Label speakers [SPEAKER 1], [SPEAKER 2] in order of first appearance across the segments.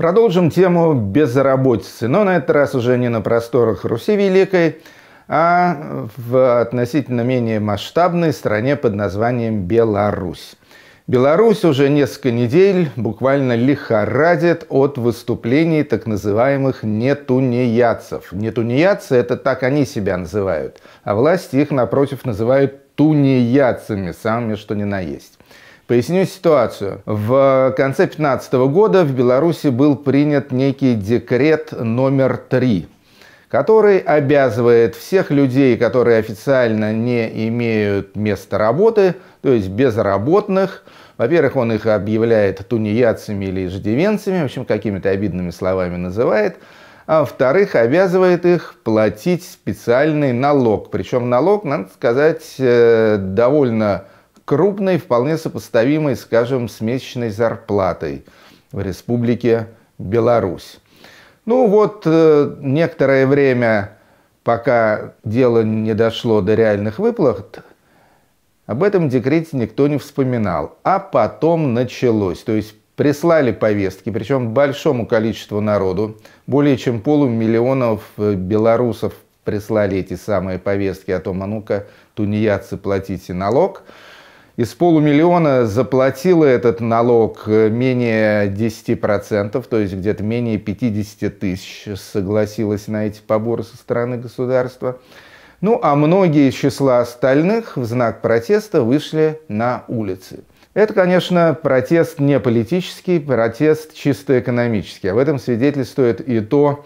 [SPEAKER 1] Продолжим тему безработицы, но на этот раз уже не на просторах Руси Великой, а в относительно менее масштабной стране под названием Беларусь. Беларусь уже несколько недель буквально лихорадит от выступлений так называемых нетунеядцев. Нетунеядцы – это так они себя называют, а власти их, напротив, называют тунеядцами, самыми что ни на есть. Поясню ситуацию. В конце 2015 года в Беларуси был принят некий декрет номер 3 который обязывает всех людей, которые официально не имеют места работы, то есть безработных, во-первых, он их объявляет тунеядцами или иждивенцами, в общем, какими-то обидными словами называет, а во-вторых, обязывает их платить специальный налог. Причем налог, надо сказать, э, довольно крупной, вполне сопоставимой, скажем, с месячной зарплатой в Республике Беларусь. Ну вот, э, некоторое время, пока дело не дошло до реальных выплат, об этом декрете никто не вспоминал. А потом началось. То есть прислали повестки, причем большому количеству народу, более чем полумиллионов э, белорусов прислали эти самые повестки о том, а ну-ка, тунеядцы, платите налог. Из полумиллиона заплатила этот налог э, менее 10%, то есть где-то менее 50 тысяч согласилась на эти поборы со стороны государства. Ну а многие из числа остальных в знак протеста вышли на улицы. Это, конечно, протест не политический, протест чисто экономический. Об этом свидетельствует и то,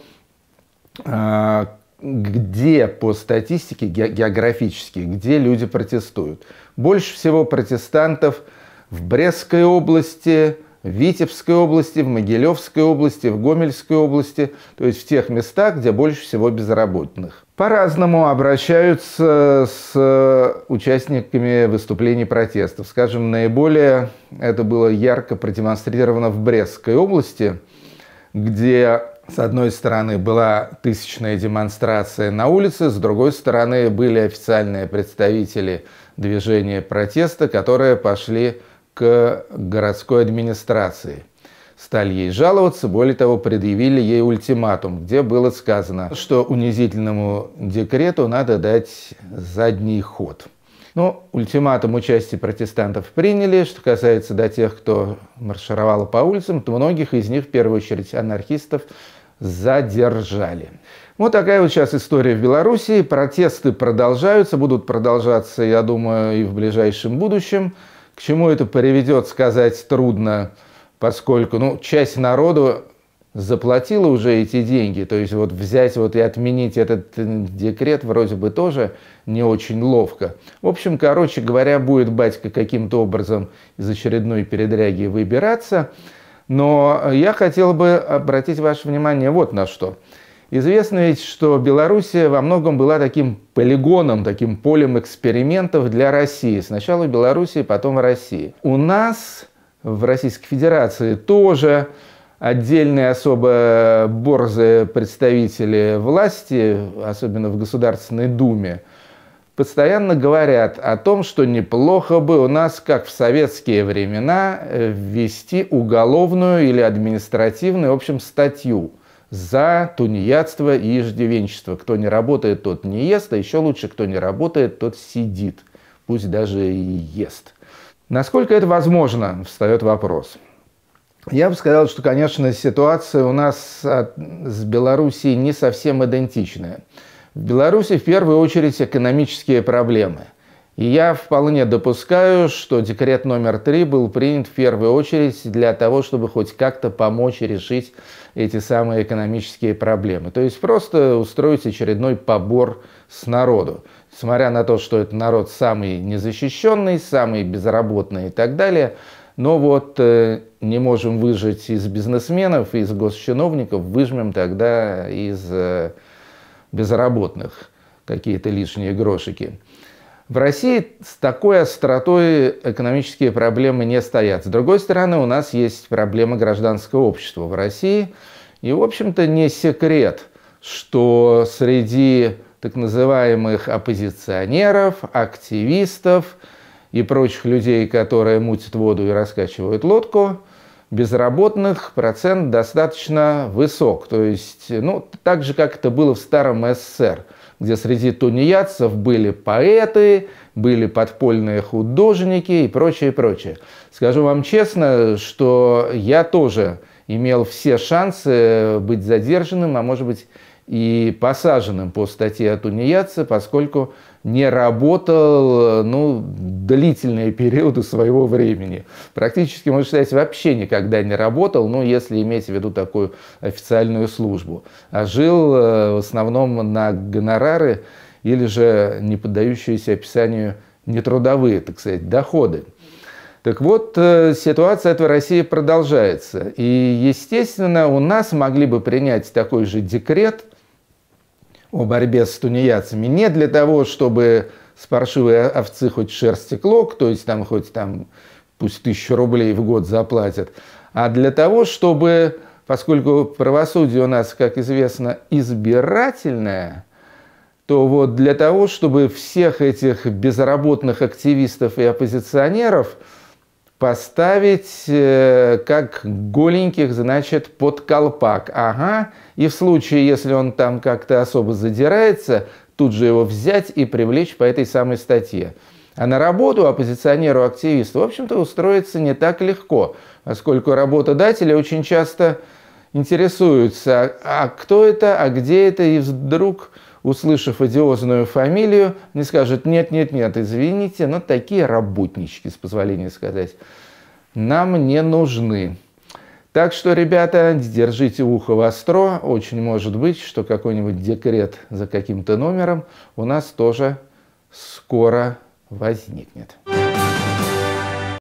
[SPEAKER 1] а, где по статистике географически, где люди протестуют. Больше всего протестантов в Брестской области, в Витебской области, в Могилевской области, в Гомельской области, то есть в тех местах, где больше всего безработных. По-разному обращаются с участниками выступлений протестов. Скажем, наиболее это было ярко продемонстрировано в Брестской области, где с одной стороны, была тысячная демонстрация на улице, с другой стороны, были официальные представители движения протеста, которые пошли к городской администрации. Стали ей жаловаться, более того, предъявили ей ультиматум, где было сказано, что унизительному декрету надо дать задний ход. Но ну, ультиматум участия протестантов приняли. Что касается до тех, кто маршировал по улицам, то многих из них, в первую очередь анархистов, задержали. Вот такая вот сейчас история в Беларуси. Протесты продолжаются, будут продолжаться, я думаю, и в ближайшем будущем. К чему это приведет, сказать трудно, поскольку ну, часть народу заплатила уже эти деньги. То есть вот взять вот и отменить этот э, декрет вроде бы тоже не очень ловко. В общем, короче говоря, будет батька каким-то образом из очередной передряги выбираться. Но э, я хотел бы обратить ваше внимание вот на что. Известно ведь, что Белоруссия во многом была таким полигоном, таким полем экспериментов для России. Сначала в Белоруссии, потом в России. У нас в Российской Федерации тоже отдельные особо борзые представители власти, особенно в Государственной Думе – постоянно говорят о том, что неплохо бы у нас, как в советские времена, э, ввести уголовную или административную, в общем, статью за тунеядство и иждивенчество. Кто не работает, тот не ест, а еще лучше, кто не работает, тот сидит, пусть даже и ест. Насколько это возможно, встает вопрос. Я бы сказал, что, конечно, ситуация у нас с Белоруссией не совсем идентичная. В Беларуси в первую очередь экономические проблемы. И я вполне допускаю, что декрет номер три был принят в первую очередь для того, чтобы хоть как-то помочь решить эти самые экономические проблемы. То есть просто устроить очередной побор с народу. Смотря на то, что этот народ самый незащищенный, самый безработный и так далее, но вот э, не можем выжить из бизнесменов, из госчиновников, выжмем тогда из э, безработных какие-то лишние грошики. В России с такой остротой экономические проблемы не стоят. С другой стороны, у нас есть проблема гражданского общества в России. И, в общем-то, не секрет, что среди так называемых оппозиционеров, активистов и прочих людей, которые мутят воду и раскачивают лодку – безработных процент достаточно высок. То есть, ну, так же, как это было в старом СССР, где среди тунеядцев были поэты, были подпольные художники и прочее, прочее. Скажу вам честно, что я тоже имел все шансы быть задержанным, а может быть и посаженным по статье о тунеядце, поскольку не работал ну, длительные периоды своего времени. Практически, можно сказать, вообще никогда не работал, ну, если иметь в виду такую официальную службу. А жил э, в основном на гонорары или же не поддающиеся описанию нетрудовые, так сказать, доходы. Так вот, э, ситуация этого в России продолжается. И, естественно, у нас могли бы принять такой же декрет – о борьбе с тунеядцами не для того, чтобы с паршивой овцы хоть шерсти клок, то есть там хоть там пусть тысячу рублей в год заплатят, а для того, чтобы, поскольку правосудие у нас, как известно, избирательное, то вот для того, чтобы всех этих безработных активистов и оппозиционеров – поставить э, как голеньких, значит, под колпак. Ага, и в случае, если он там как-то особо задирается, тут же его взять и привлечь по этой самой статье. А на работу оппозиционеру-активисту, в общем-то, устроиться не так легко, поскольку работодатели очень часто интересуются, а, а кто это, а где это, и вдруг услышав идиозную фамилию, не скажут «нет-нет-нет, извините, но такие работнички, с позволения сказать, нам не нужны». Так что, ребята, держите ухо востро. Очень может быть, что какой-нибудь декрет за каким-то номером у нас тоже скоро возникнет.